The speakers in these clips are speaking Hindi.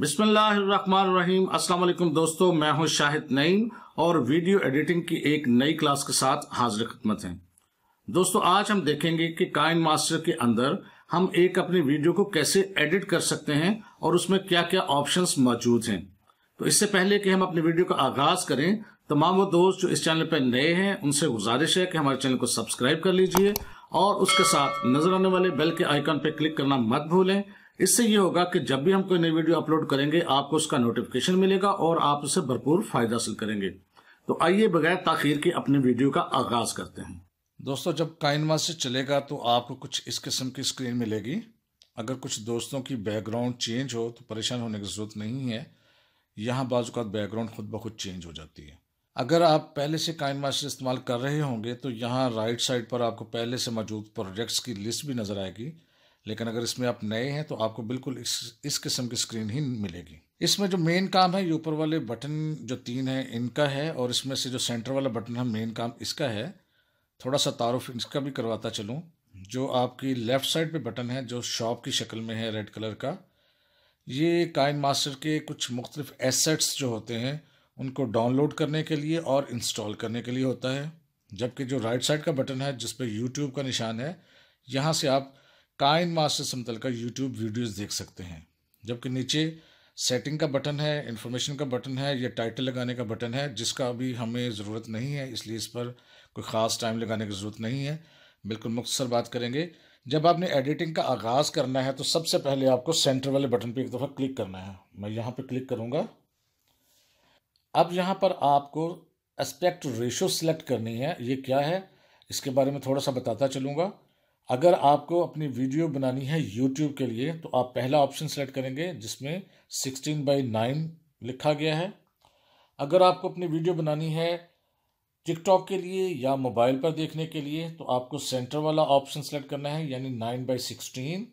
बिस्मिल्लाहिर्रहमानिर्रहीम अस्सलाम वालेकुम दोस्तों मैं हूं शाहिद नईम और वीडियो एडिटिंग की एक नई क्लास के साथ हाजिर खिदमत हैं दोस्तों आज हम देखेंगे कि काइन मास्टर के अंदर हम एक अपनी वीडियो को कैसे एडिट कर सकते हैं और उसमें क्या क्या ऑप्शंस मौजूद हैं तो इससे पहले कि हम अपनी वीडियो का आगाज करें तमाम वो दोस्त जो इस चैनल पर नए हैं उनसे गुजारिश है कि हमारे चैनल को सब्सक्राइब कर लीजिए और उसके साथ नजर आने वाले बेल के आइकन पर क्लिक करना मत भूलें इससे ये होगा कि जब भी हम कोई नई वीडियो अपलोड करेंगे आपको उसका नोटिफिकेशन मिलेगा और आप उससे भरपूर फायदा हासिल करेंगे तो आइए बगैर ताखिर के अपने वीडियो का आगाज करते हैं दोस्तों जब काइनवा से चलेगा तो आपको कुछ इस किस्म की स्क्रीन मिलेगी अगर कुछ दोस्तों की बैकग्राउंड चेंज हो तो परेशान होने की ज़रूरत नहीं है यहाँ बाजू का बैकग्राउंड खुद ब खुद चेंज हो जाती है अगर आप पहले से काइन मास्टर इस्तेमाल कर रहे होंगे तो यहाँ राइट साइड पर आपको पहले से मौजूद प्रोजेक्ट्स की लिस्ट भी नज़र आएगी लेकिन अगर इसमें आप नए हैं तो आपको बिल्कुल इस इस किस्म की स्क्रीन ही मिलेगी इसमें जो मेन काम है ये ऊपर वाले बटन जो तीन है इनका है और इसमें से जो सेंटर वाला बटन है मेन काम इसका है थोड़ा सा तारुफ इसका भी करवाता चलूँ जो आपकी लेफ़्ट साइड पे बटन है जो शॉप की शक्ल में है रेड कलर का ये काइन मास्टर के कुछ मुख्तफ एसेट्स जो होते हैं उनको डाउनलोड करने के लिए और इंस्टॉल करने के लिए होता है जबकि जो राइट साइड का बटन है जिस पर यूट्यूब का निशान है यहाँ से आप काइन मास्टर समतल का यूट्यूब वीडियोस देख सकते हैं जबकि नीचे सेटिंग का बटन है इन्फॉर्मेशन का बटन है या टाइटल लगाने का बटन है जिसका अभी हमें ज़रूरत नहीं है इसलिए इस पर कोई ख़ास टाइम लगाने की ज़रूरत नहीं है बिल्कुल मुख्तर बात करेंगे जब आपने एडिटिंग का आगाज़ करना है तो सबसे पहले आपको सेंटर वाले बटन पर एक दफ़ा क्लिक करना है मैं यहाँ पर क्लिक करूँगा अब यहाँ पर आपको एस्पेक्ट रेशो सिलेक्ट करनी है ये क्या है इसके बारे में थोड़ा सा बताता चलूँगा अगर आपको अपनी वीडियो बनानी है यूट्यूब के लिए तो आप पहला ऑप्शन सेलेक्ट करेंगे जिसमें सिक्सटीन बाई नाइन लिखा गया है अगर आपको अपनी वीडियो बनानी है टिकटॉक के लिए या मोबाइल पर देखने के लिए तो आपको सेंटर वाला ऑप्शन सेलेक्ट करना है यानी नाइन बाई सिक्सटीन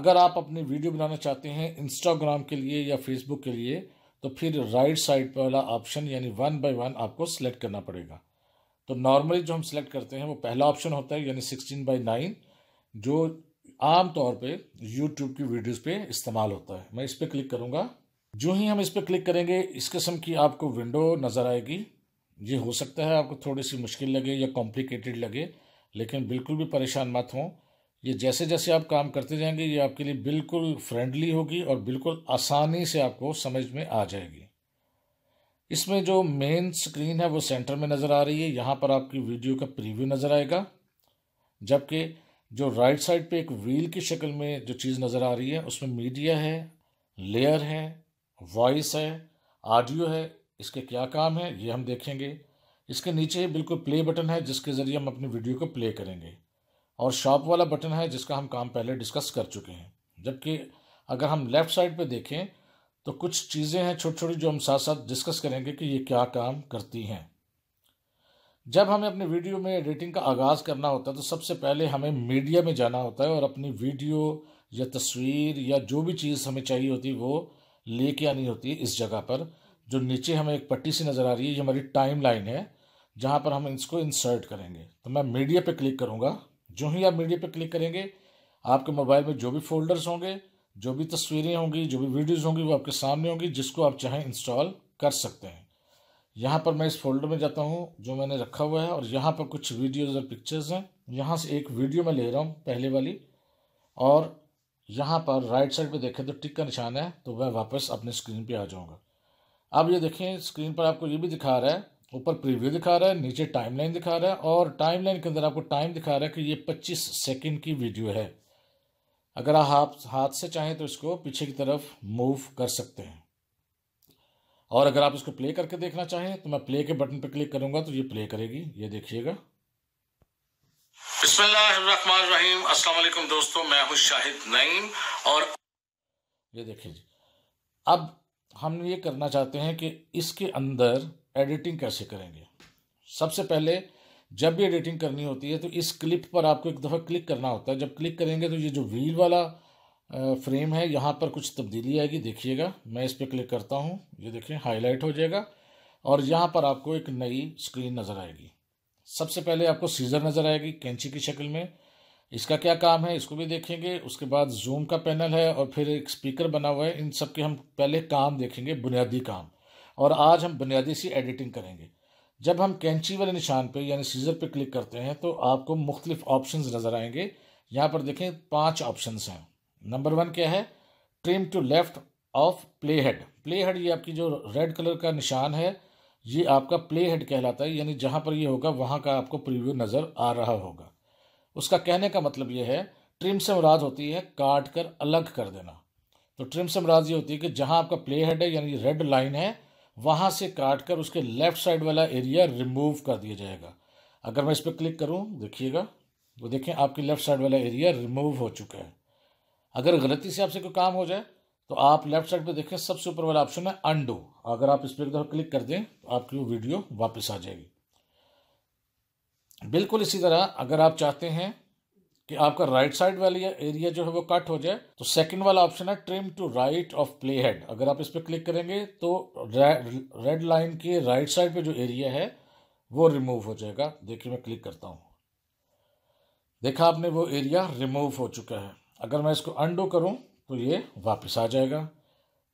अगर आप अपनी वीडियो बनाना चाहते हैं इंस्टाग्राम के लिए या फेसबुक के लिए तो फिर राइट साइड वाला ऑप्शन यानी वन बाई वन आपको सेलेक्ट करना पड़ेगा तो नॉर्मली जो हम सेलेक्ट करते हैं वो पहला ऑप्शन होता है यानी सिक्सटीन बाई नाइन जो आम तौर पे YouTube की वीडियोस पे इस्तेमाल होता है मैं इस पर क्लिक करूँगा जो ही हम इस पर क्लिक करेंगे इस किस्म की आपको विंडो नज़र आएगी ये हो सकता है आपको थोड़ी सी मुश्किल लगे या कॉम्प्लिकेटेड लगे लेकिन बिल्कुल भी परेशान मत हों ये जैसे जैसे आप काम करते जाएंगे ये आपके लिए बिल्कुल फ्रेंडली होगी और बिल्कुल आसानी से आपको समझ में आ जाएगी इसमें जो मेन स्क्रीन है वो सेंटर में नज़र आ रही है यहाँ पर आपकी वीडियो का प्रीव्यू नज़र आएगा जबकि जो राइट साइड पे एक व्हील की शक्ल में जो चीज़ नज़र आ रही है उसमें मीडिया है लेयर है वॉइस है ऑडियो है इसके क्या काम है ये हम देखेंगे इसके नीचे बिल्कुल प्ले बटन है जिसके ज़रिए हम अपनी वीडियो को प्ले करेंगे और शॉप वाला बटन है जिसका हम काम पहले डिस्कस कर चुके हैं जबकि अगर हम लेफ़्ट साइड पे देखें तो कुछ चीज़ें हैं छोटी छोटी जो हम साथ साथ डिस्कस करेंगे कि ये क्या काम करती हैं जब हमें अपने वीडियो में एडिटिंग का आगाज़ करना होता है तो सबसे पहले हमें मीडिया में जाना होता है और अपनी वीडियो या तस्वीर या जो भी चीज़ हमें चाहिए होती वो वो लेके आनी होती है इस जगह पर जो नीचे हमें एक पट्टी सी नज़र आ रही है ये हमारी टाइम लाइन है जहाँ पर हम इसको इंसर्ट करेंगे तो मैं मीडिया पर क्लिक करूँगा जो ही आप मीडिया पर क्लिक करेंगे आपके मोबाइल में जो भी फोल्डर्स होंगे जो भी तस्वीरें होंगी जो भी वीडियोज़ होंगी वो आपके सामने होंगी जिसको आप चाहें इंस्टॉल कर सकते हैं यहाँ पर मैं इस फोल्डर में जाता हूँ जो मैंने रखा हुआ है और यहाँ पर कुछ वीडियोज़ और पिक्चर्स हैं यहाँ से एक वीडियो मैं ले रहा हूँ पहले वाली और यहाँ पर राइट साइड पे देखें तो टिक का निशान है तो मैं वापस अपने स्क्रीन पे आ जाऊँगा अब ये देखें स्क्रीन पर आपको ये भी दिखा रहा है ऊपर प्रीव्यू दिखा रहा है नीचे टाइमलाइन दिखा रहा है और टाइमलाइन के अंदर आपको टाइम दिखा रहा है कि ये पच्चीस सेकेंड की वीडियो है अगर आप हाथ से चाहें तो इसको पीछे की तरफ मूव कर सकते हैं और अगर आप इसको प्ले करके देखना चाहें तो मैं प्ले के बटन पर क्लिक करूंगा तो ये प्ले करेगी ये देखिएगा अस्सलाम दोस्तों मैं हूं शाहिद नईम और ये देखिए जी अब हम ये करना चाहते हैं कि इसके अंदर एडिटिंग कैसे करेंगे सबसे पहले जब भी एडिटिंग करनी होती है तो इस क्लिप पर आपको एक दफ़ा क्लिक करना होता है जब क्लिक करेंगे तो ये जो व्हील वाला फ्रेम है यहाँ पर कुछ तब्दीली आएगी देखिएगा मैं इस पर क्लिक करता हूँ ये देखें हाईलाइट हो जाएगा और यहाँ पर आपको एक नई स्क्रीन नज़र आएगी सबसे पहले आपको सीज़र नज़र आएगी कैंची की शक्ल में इसका क्या काम है इसको भी देखेंगे उसके बाद जूम का पैनल है और फिर एक स्पीकर बना हुआ है इन सब के हम पहले काम देखेंगे बुनियादी काम और आज हम बुनियादी सी एडिटिंग करेंगे जब हम कैंची वाले निशान पे यानी सीज़र पे क्लिक करते हैं तो आपको मुख्तलिफ ऑप्शंस नज़र आएंगे यहाँ पर देखें पांच ऑप्शंस हैं नंबर वन क्या है trim to left of play head play head ये आपकी जो रेड कलर का निशान है ये आपका प्ले हेड कहलाता है यानी जहाँ पर ये होगा वहाँ का आपको प्रीव्यू नज़र आ रहा होगा उसका कहने का मतलब ये है ट्रिम से मुराद होती है काट कर अलग कर देना तो ट्रिम से मुराद ये होती है कि जहाँ आपका प्ले हेड है यानी रेड लाइन है वहाँ से काट कर उसके लेफ़्ट साइड वाला एरिया रिमूव कर दिया जाएगा अगर मैं इस पर क्लिक करूँ देखिएगा तो देखें आपकी लेफ़्ट साइड वाला एरिया रिमूव हो चुका है अगर गलती से आपसे कोई काम हो जाए तो आप लेफ्ट साइड पे देखें सबसे ऊपर वाला ऑप्शन है अंडो अगर आप इस पर एक दफ़ा क्लिक कर दें तो आपकी वो वीडियो वापस आ जाएगी बिल्कुल इसी तरह अगर आप चाहते हैं कि आपका राइट साइड वाली एरिया जो है वो कट हो जाए तो सेकंड वाला ऑप्शन है trim to right of play head अगर आप इस पर क्लिक करेंगे तो रेड लाइन के राइट साइड पे जो एरिया है वो रिमूव हो जाएगा देखिए मैं क्लिक करता हूँ देखा आपने वो एरिया रिमूव हो चुका है अगर मैं इसको अंडो करूं तो ये वापस आ जाएगा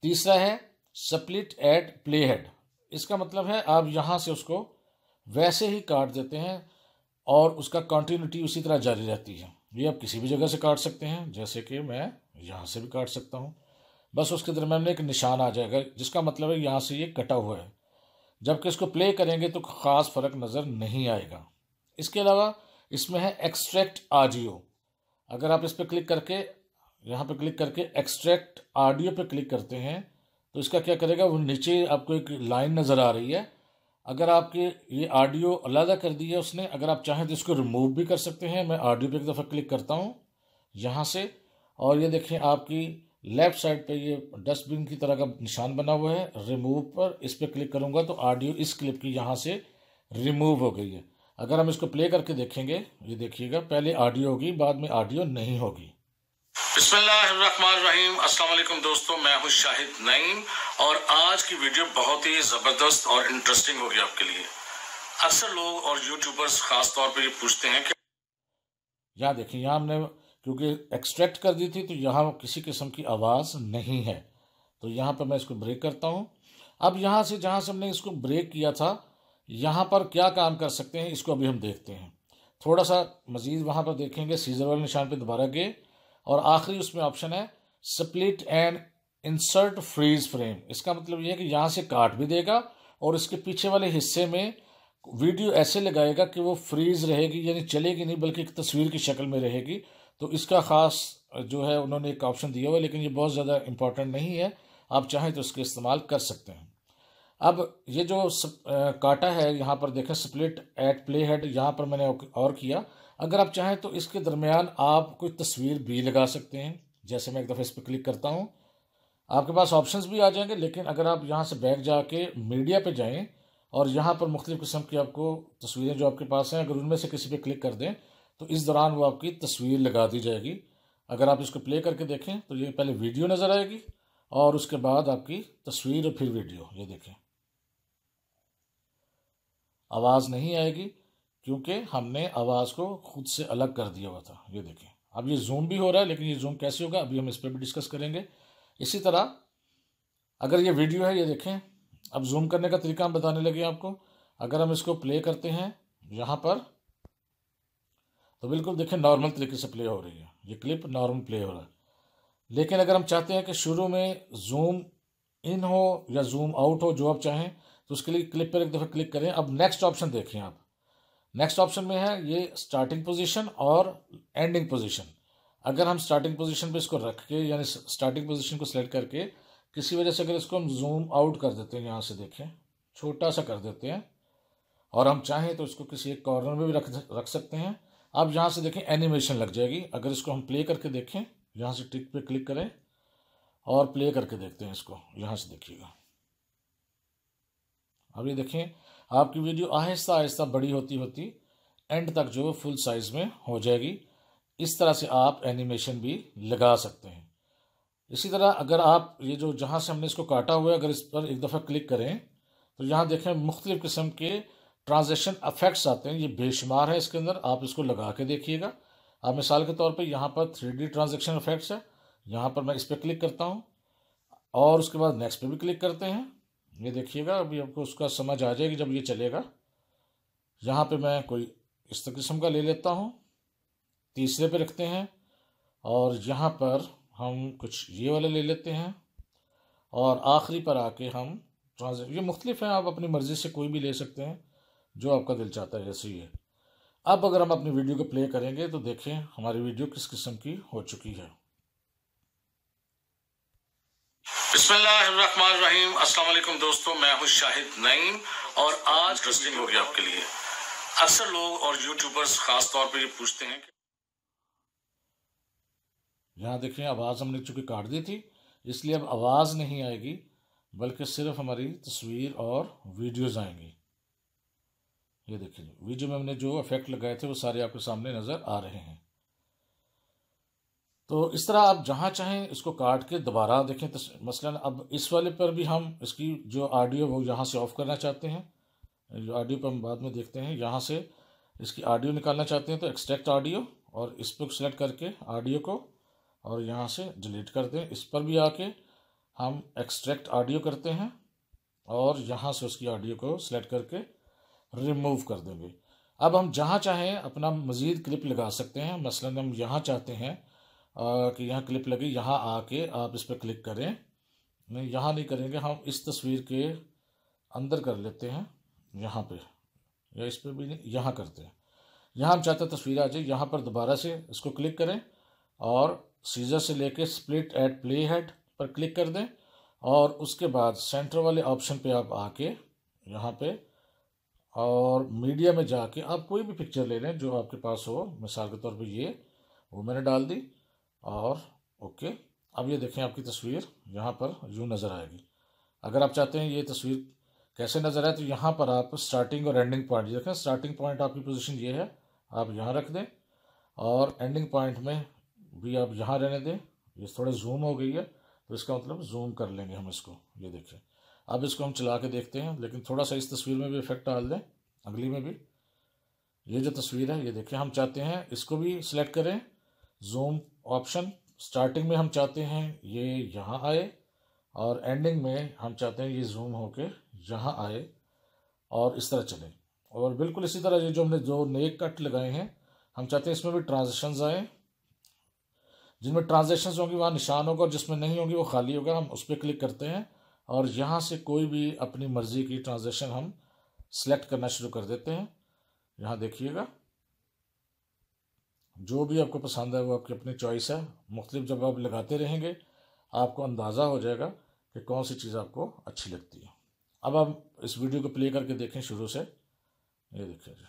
तीसरा है स्प्लिट एट प्ले हेड इसका मतलब है आप यहाँ से उसको वैसे ही काट देते हैं और उसका कॉन्टीन्यूटी उसी तरह जारी रहती है ये आप किसी भी जगह से काट सकते हैं जैसे कि मैं यहाँ से भी काट सकता हूँ बस उसके दरम्यान में एक निशान आ जाएगा जिसका मतलब है यहाँ से ये कटा हुआ है जबकि इसको प्ले करेंगे तो ख़ास फ़र्क नज़र नहीं आएगा इसके अलावा इसमें है एक्सट्रैक्ट आजियो अगर आप इस पर क्लिक करके यहाँ पे क्लिक करके एक्सट्रैक्ट ऑडियो पे क्लिक करते हैं तो इसका क्या करेगा वो नीचे आपको एक लाइन नज़र आ रही है अगर आपके ये ऑडियो अलहदा कर दी है उसने अगर आप चाहें तो इसको रिमूव भी कर सकते हैं मैं ऑडियो पे एक दफ़ा क्लिक करता हूँ यहाँ से और ये देखें आपकी लेफ़्ट साइड पे ये डस्टबिन की तरह का निशान बना हुआ है रिमूव पर इस पर क्लिक करूँगा तो ऑडियो इस क्लिप की यहाँ से रिमूव हो गई है अगर हम इसको प्ले करके देखेंगे ये देखिएगा पहले ऑडियो होगी बाद में ऑडियो नहीं होगी बिस्मिल्लाहिर्रहमानिर्रहीम अस्सलाम वालेकुम दोस्तों मैं हूं शाहिद नईम और आज की वीडियो बहुत ही ज़बरदस्त और इंटरेस्टिंग होगी आपके लिए अक्सर लोग और यूट्यूबर्स खास तौर पर ये पूछते हैं कि यहाँ देखिए यहाँ हमने क्योंकि एक्सट्रैक्ट कर दी थी तो यहाँ किसी किस्म की आवाज़ नहीं है तो यहाँ पर मैं इसको ब्रेक करता हूँ अब यहाँ से जहाँ से हमने इसको ब्रेक किया था यहाँ पर क्या काम कर सकते हैं इसको अभी हम देखते हैं थोड़ा सा मज़ीद वहाँ पर देखेंगे सीजर वाले निशान पर दोबारा गए और आखिरी उसमें ऑप्शन है split and insert freeze frame इसका मतलब यह है कि यहाँ से काट भी देगा और इसके पीछे वाले हिस्से में वीडियो ऐसे लगाएगा कि वो फ्रीज रहेगी यानी चलेगी नहीं बल्कि एक तस्वीर की शक्ल में रहेगी तो इसका ख़ास जो है उन्होंने एक ऑप्शन दिया हुआ लेकिन ये बहुत ज़्यादा इंपॉर्टेंट नहीं है आप चाहें तो इसके इस्तेमाल कर सकते हैं अब ये जो आ, काटा है यहाँ पर देखें स्प्लिट एट प्ले हेड यहाँ पर मैंने और किया अगर आप चाहें तो इसके दरमियान आप कोई तस्वीर भी लगा सकते हैं जैसे मैं एक दफ़े इस पर क्लिक करता हूँ आपके पास ऑप्शंस भी आ जाएंगे लेकिन अगर आप यहाँ से बैग जाके मीडिया पे जाएं और यहाँ पर मुख्तलिफ़ किस्म की आपको तस्वीरें जो आपके पास हैं अगर उनमें से किसी पर क्लिक कर दें तो इस दौरान वो आपकी तस्वीर लगा दी जाएगी अगर आप इसको प्ले करके देखें तो ये पहले वीडियो नज़र आएगी और उसके बाद आपकी तस्वीर और फिर वीडियो ये देखें आवाज़ नहीं आएगी क्योंकि हमने आवाज़ को खुद से अलग कर दिया हुआ था ये देखें अब ये जूम भी हो रहा है लेकिन ये जूम कैसे होगा अभी हम इस पर भी डिस्कस करेंगे इसी तरह अगर ये वीडियो है ये देखें अब जूम करने का तरीका हम बताने लगे आपको अगर हम इसको प्ले करते हैं यहाँ पर तो बिल्कुल देखें नॉर्मल तरीके से प्ले हो रही है ये क्लिप नॉर्मल प्ले हो रहा है लेकिन अगर हम चाहते हैं कि शुरू में जूम इन हो या जूम आउट हो जो आप चाहें तो उसके लिए क्लिप पर एक दफ़ा क्लिक करें अब नेक्स्ट ऑप्शन देखें आप नेक्स्ट ऑप्शन में है ये स्टार्टिंग पोजीशन और एंडिंग पोजीशन अगर हम स्टार्टिंग पोजीशन पे इसको रख के यानी स्टार्टिंग पोजीशन को सिलेक्ट करके किसी वजह से अगर इसको हम जूम आउट कर देते हैं यहाँ से देखें छोटा सा कर देते हैं और हम चाहें तो इसको किसी एक कॉर्नर में भी रख रख सकते हैं अब यहाँ से देखें एनिमेशन लग जाएगी अगर इसको हम प्ले करके देखें यहाँ से टिक पर क्लिक करें और प्ले करके देखते हैं इसको यहाँ से देखिएगा अभी देखें आपकी वीडियो आहिस्ता आहिस्ता बड़ी होती होती एंड तक जो फुल साइज़ में हो जाएगी इस तरह से आप एनिमेशन भी लगा सकते हैं इसी तरह अगर आप ये जो जहाँ से हमने इसको काटा हुआ है अगर इस पर एक दफ़ा क्लिक करें तो यहाँ देखें मुख्तलिफ़ किस्म के ट्रांजेक्शन अफेक्ट्स आते हैं ये बेशुमार है इसके अंदर आप इसको लगा के देखिएगा आप मिसाल के तौर पर यहाँ पर थ्री डी ट्रांजेक्शन अफेक्ट्स है यहाँ पर मैं इस पर क्लिक करता हूँ और उसके बाद नेक्स्ट पे भी क्लिक करते हैं ये देखिएगा अभी आपको उसका समझ आ जाएगी जब ये चलेगा यहाँ पे मैं कोई इस किस्म का ले लेता हूँ तीसरे पे रखते हैं और यहाँ पर हम कुछ ये वाला ले लेते हैं और आखिरी पर आके हम ट्रांजेक्ट ये मुख्तलिफ हैं आप अपनी मर्ज़ी से कोई भी ले सकते हैं जो आपका दिल चाहता है जैसे ये अब अगर हम अपनी वीडियो को प्ले करेंगे तो देखें हमारी वीडियो किस किस्म की हो चुकी है बिस्मिल्लाम अस्सलाम दोस्तों मैं हूँ शाहिद नईम और आज हो होगी आपके लिए अक्सर लोग और यूट्यूबर्स खास तौर पर ये पूछते हैं कि यहाँ देखिए आवाज़ हमने चूँकि काट दी थी इसलिए अब आवाज़ नहीं आएगी बल्कि सिर्फ हमारी तस्वीर और वीडियोज़ आएंगी ये देखिए वीडियो में हमने जो इफेक्ट लगाए थे वो सारे आपके सामने नज़र आ रहे हैं तो इस तरह आप जहाँ चाहें इसको काट के दोबारा देखें तो मसलन अब इस वाले पर भी हम इसकी जो ऑडियो वो यहाँ से ऑफ़ करना चाहते हैं जो ऑडियो पर हम बाद में देखते हैं यहाँ से इसकी ऑडियो निकालना चाहते हैं तो एक्सट्रैक्ट ऑडियो और इस पर सेलेक्ट करके ऑडियो को और यहाँ से डिलीट कर दें इस पर भी आके हम एक्सट्रैक्ट ऑडियो करते हैं और यहाँ से उसकी ऑडियो को सिलेक्ट करके रिमूव कर देंगे अब हम जहाँ चाहें अपना मज़ीद क्लिप लगा सकते हैं मसलन हम यहाँ चाहते हैं कि यहाँ क्लिप लगी यहाँ आके आप इस पर क्लिक करें नहीं यहाँ नहीं करेंगे हम इस तस्वीर के अंदर कर लेते हैं यहाँ पे या इस पर भी नहीं यहाँ करते हैं यहाँ हम चाहते तस्वीर आ जाए यहाँ पर दोबारा से इसको क्लिक करें और सीजर से लेके स्प्लिट एट प्ले हेड पर क्लिक कर दें और उसके बाद सेंटर वाले ऑप्शन पे आप आके यहाँ पे और मीडिया में जाके आप कोई भी पिक्चर ले लें जो आपके पास हो मिसाल के तौर पर ये वो मैंने डाल दी और ओके अब ये देखें आपकी तस्वीर यहाँ पर यूँ नज़र आएगी अगर आप चाहते हैं ये तस्वीर कैसे नज़र आए तो यहाँ पर आप स्टार्टिंग और एंडिंग पॉइंट देखें स्टार्टिंग पॉइंट आपकी पोजीशन ये है आप यहाँ रख दें और एंडिंग पॉइंट में भी आप यहाँ रहने दें ये थोड़े जूम हो गई है तो इसका मतलब जूम कर लेंगे हम इसको ये देखें अब इसको हम चला के देखते हैं लेकिन थोड़ा सा इस तस्वीर में भी इफेक्ट डाल दें अगली में भी ये जो तस्वीर है ये देखें हम चाहते हैं इसको भी सिलेक्ट करें जूम ऑप्शन स्टार्टिंग में हम चाहते हैं ये यहाँ आए और एंडिंग में हम चाहते हैं ये जूम होके यहाँ आए और इस तरह चले और बिल्कुल इसी तरह ये जो हमने जो नए कट लगाए हैं हम चाहते हैं इसमें भी ट्रांजेक्शन आए जिनमें ट्रांजेक्शन होंगी वहाँ निशान होगा और जिसमें नहीं होगी वो खाली होगा हम उस पर क्लिक करते हैं और यहाँ से कोई भी अपनी मर्ज़ी की ट्रांजेक्शन हम सेलेक्ट करना शुरू कर देते हैं यहाँ देखिएगा जो भी आपको पसंद है वो आपकी अपनी चॉइस है मुख्तलिफ जब आप लगाते रहेंगे आपको अंदाज़ा हो जाएगा कि कौन सी चीज़ आपको अच्छी लगती है अब आप इस वीडियो को प्ले करके देखें शुरू से ये देखिए जी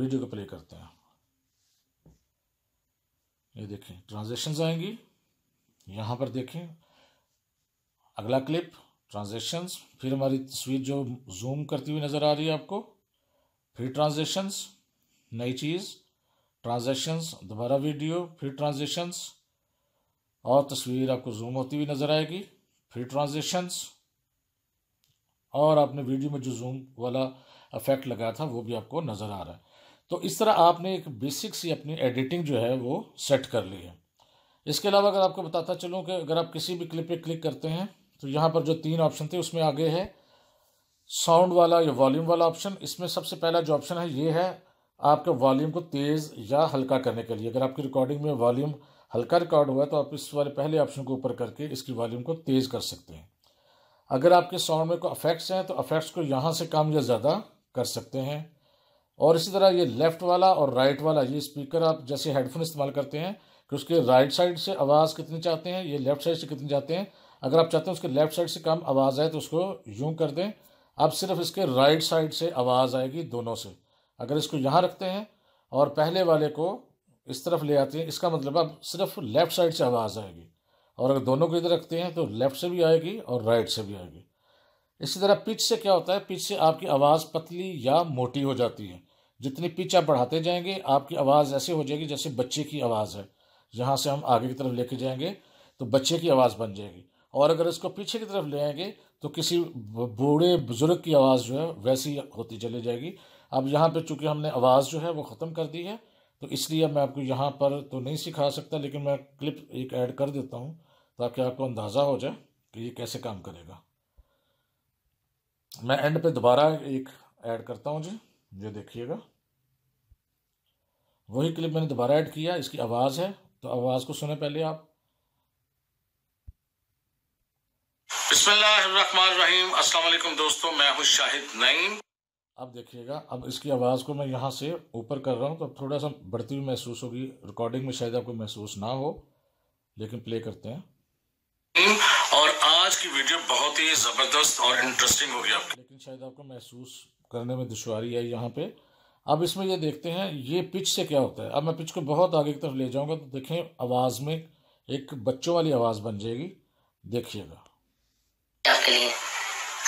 वीडियो को प्ले करते हैं ये देखें ट्रांजेक्शन्स आएंगी यहाँ पर देखें अगला क्लिप ट्रांजेक्शन्स फिर हमारी तस्वीर जो जूम करती हुई नज़र आ रही है आपको फिर ट्रांजेक्शन्स नई चीज़ ट्रांजेक्शन्स दोबारा वीडियो फिर ट्रांजेक्शन्स और तस्वीर आपको जूम होती हुई नज़र आएगी फिर ट्रांजेक्शन्स और आपने वीडियो में जो जूम वाला इफेक्ट लगाया था वो भी आपको नज़र आ रहा है तो इस तरह आपने एक बेसिक सी अपनी एडिटिंग जो है वो सेट कर ली है इसके अलावा अगर आपको बताता चलूँ कि अगर आप किसी भी क्लिप पे क्लिक करते हैं तो यहाँ पर जो तीन ऑप्शन थे उसमें आगे है साउंड वाला या वॉल्यूम वाला ऑप्शन इसमें सबसे पहला जो ऑप्शन है ये है आपके वॉल्यूम को तेज़ या हल्का करने के लिए अगर आपकी रिकॉर्डिंग में वॉल्यूम हल्का रिकॉर्ड हुआ है तो आप इस वाले पहले ऑप्शन को ऊपर करके इसकी वॉल्यूम को तेज़ कर सकते हैं अगर आपके साउंड में कोई अफेक्ट्स हैं तो अफेक्ट्स को यहाँ से कम या ज़्यादा कर सकते हैं और इसी तरह ये लेफ़्ट वाला और राइट वाला ये स्पीकर आप जैसे हेडफोन इस्तेमाल करते हैं कि उसके राइट साइड से आवाज़ कितनी चाहते हैं ये लेफ़्ट साइड से कितनी चाहते हैं अगर आप चाहते हैं उसके लेफ़्ट साइड से कम आवाज़ आए तो उसको यूँ कर दें अब सिर्फ इसके राइट साइड से आवाज़ आएगी दोनों से अगर इसको यहाँ रखते हैं और पहले वाले को इस तरफ ले आते हैं इसका मतलब अब सिर्फ लेफ़्ट साइड से आवाज़ आएगी और अगर दोनों को इधर रखते हैं तो लेफ़्ट से भी आएगी और राइट से भी आएगी इसी तरह पिच से क्या होता है पिच से आपकी आवाज़ पतली या मोटी हो जाती है जितनी पिच आप बढ़ाते जाएंगे आपकी आवाज़ ऐसे हो जाएगी जैसे बच्चे की आवाज़ है यहाँ से हम आगे की तरफ लेके जाएंगे तो बच्चे की आवाज़ बन जाएगी और अगर इसको पीछे की तरफ ले आएंगे तो किसी बूढ़े बुज़ुर्ग की आवाज़ जो है वैसी होती चली जाएगी अब यहाँ पे चूंकि हमने आवाज़ जो है वो ख़त्म कर दी है तो इसलिए मैं आपको यहाँ पर तो नहीं सिखा सकता लेकिन मैं क्लिप एक ऐड कर देता हूँ ताकि आपको अंदाज़ा हो जाए कि ये कैसे काम करेगा मैं एंड पे दोबारा एक ऐड करता हूँ जी ये देखिएगा वही क्लिप मैंने दोबारा ऐड किया इसकी आवाज़ है तो आवाज़ को सुने पहले आप बिस्मिल्लाहिर्रहमानिर्रहीम अस्सलाम वालेकुम दोस्तों मैं हूं शाहिद नईम अब देखिएगा अब इसकी आवाज़ को मैं यहाँ से ऊपर कर रहा हूँ तो थोड़ा सा बढ़ती हुई महसूस होगी रिकॉर्डिंग में शायद आपको महसूस ना हो लेकिन प्ले करते हैं और आज की वीडियो बहुत ही ज़बरदस्त और इंटरेस्टिंग होगी आपकी लेकिन शायद आपको महसूस करने में दुशारी आई यहाँ पे अब इसमें ये देखते हैं ये पिच से क्या होता है अब मैं पिच को बहुत आगे की तरफ ले जाऊँगा तो देखें आवाज़ में एक बच्चों वाली आवाज़ बन जाएगी देखिएगा आपके लिए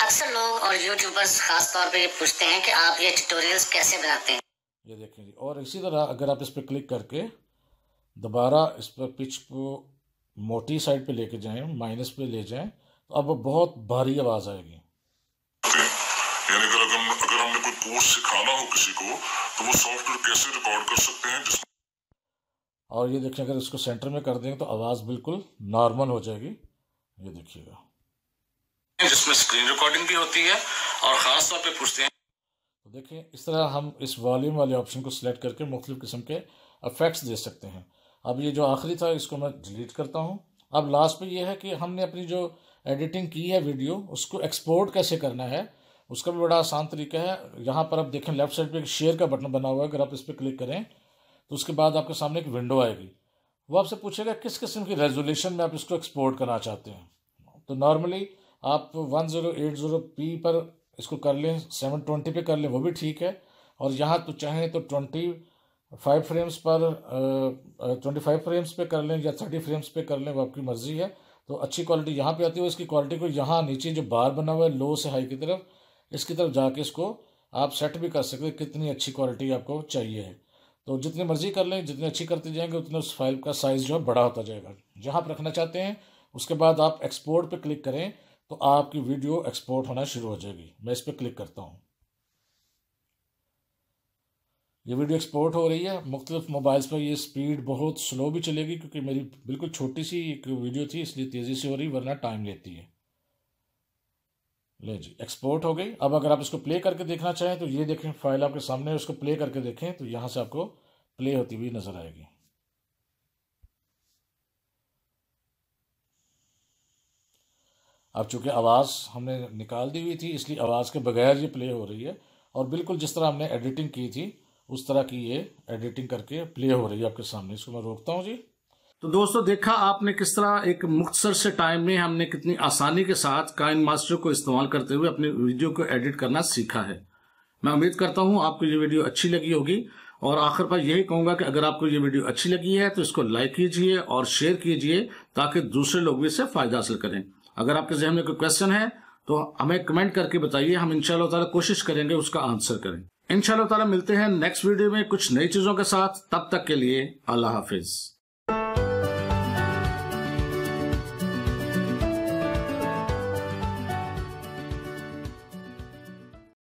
अक्सर लोग और यूट्यूबर्स खास तौर पे ये पूछते हैं कि आप ये ट्यूटोरियल्स कैसे बनाते हैं ये देखें जी और इसी तरह अगर आप इस पर क्लिक करके दोबारा इस पर पिच को मोटी साइड पे लेके जाएं माइनस पे ले जाएं तो अब बहुत भारी आवाज़ आएगी यानी अगर अगर, अगर हमने कोई कोर्स सिखाना हो किसी को तो वो सॉफ्टवेयर कैसे रिकॉर्ड कर सकते हैं और ये देखिए अगर इसको सेंटर में कर देंगे तो आवाज़ बिल्कुल नॉर्मल हो जाएगी ये देखिएगा जिसमें स्क्रीन रिकॉर्डिंग भी होती है और ख़ास तौर पर पूछते हैं तो देखिए इस तरह हम इस वॉल्यूम वाले ऑप्शन को सिलेक्ट करके मुख्तलिफ़ किस्म के अफेक्ट्स दे सकते हैं अब ये जो आखिरी था इसको मैं डिलीट करता हूँ अब लास्ट में ये है कि हमने अपनी जो एडिटिंग की है वीडियो उसको एक्सपोर्ट कैसे करना है उसका भी बड़ा आसान तरीका है यहाँ पर आप देखें लेफ्ट साइड पे एक शेयर का बटन बना हुआ है अगर आप इस पर क्लिक करें तो उसके बाद आपके सामने एक विंडो आएगी वो आपसे पूछेगा किस किस्म की रेजोल्यूशन में आप इसको एक्सपोर्ट करना चाहते हैं तो नॉर्मली आप one zero eight zero P पर इसको कर लें सेवन ट्वेंटी पे कर लें वो भी ठीक है और यहाँ तो चाहें तो ट्वेंटी फाइव फ्रेम्स पर ट्वेंटी फाइव फ्रेम्स पे कर लें या थर्टी फ्रेम्स पे कर लें वो आपकी मर्ज़ी है तो अच्छी क्वालिटी यहाँ पे आती है इसकी क्वालिटी को यहाँ नीचे जो बार बना हुआ है लो से हाई की तरफ इसकी तरफ जाके इसको आप सेट भी कर सकते हैं कितनी अच्छी क्वालिटी आपको चाहिए है तो जितनी मर्ज़ी कर लें जितनी अच्छी करते जाएंगे उतना उस फाइल का साइज़ जो है बड़ा होता जाएगा जहाँ आप रखना चाहते हैं उसके बाद आप एक्सपोर्ट पर क्लिक करें तो आपकी वीडियो एक्सपोर्ट होना शुरू हो जाएगी मैं इस पर क्लिक करता हूँ ये वीडियो एक्सपोर्ट हो रही है मुख्तलिफ मोबाइल्स पर ये स्पीड बहुत स्लो भी चलेगी क्योंकि मेरी बिल्कुल छोटी सी एक वीडियो थी इसलिए तेज़ी से हो रही वरना टाइम लेती है ले जी एक्सपोर्ट हो गई अब अगर आप इसको प्ले करके देखना चाहें तो ये देखें फाइल आपके सामने उसको प्ले करके देखें तो यहाँ से आपको प्ले होती हुई नज़र आएगी अब चूँकि आवाज़ हमने निकाल दी हुई थी इसलिए आवाज़ के बगैर ये प्ले हो रही है और बिल्कुल जिस तरह हमने एडिटिंग की थी उस तरह की ये एडिटिंग करके प्ले हो रही है आपके सामने इसको मैं रोकता हूँ जी तो दोस्तों देखा आपने किस तरह एक मुख्तर से टाइम में हमने कितनी आसानी के साथ काइन मास्टर को इस्तेमाल करते हुए अपने वीडियो को एडिट करना सीखा है मैं उम्मीद करता हूँ आपको ये वीडियो अच्छी लगी होगी और आखिर पर यही कहूंगा कि अगर आपको ये वीडियो अच्छी लगी है तो इसको लाइक कीजिए और शेयर कीजिए ताकि दूसरे लोग भी इससे फायदा हासिल करें अगर आपके जहन में कोई क्वेश्चन है तो हमें कमेंट करके बताइए हम इनशाला ताला कोशिश करेंगे उसका आंसर करें इनशाला ताला मिलते हैं नेक्स्ट वीडियो में कुछ नई चीजों के साथ तब तक के लिए अल्लाह हाफिज़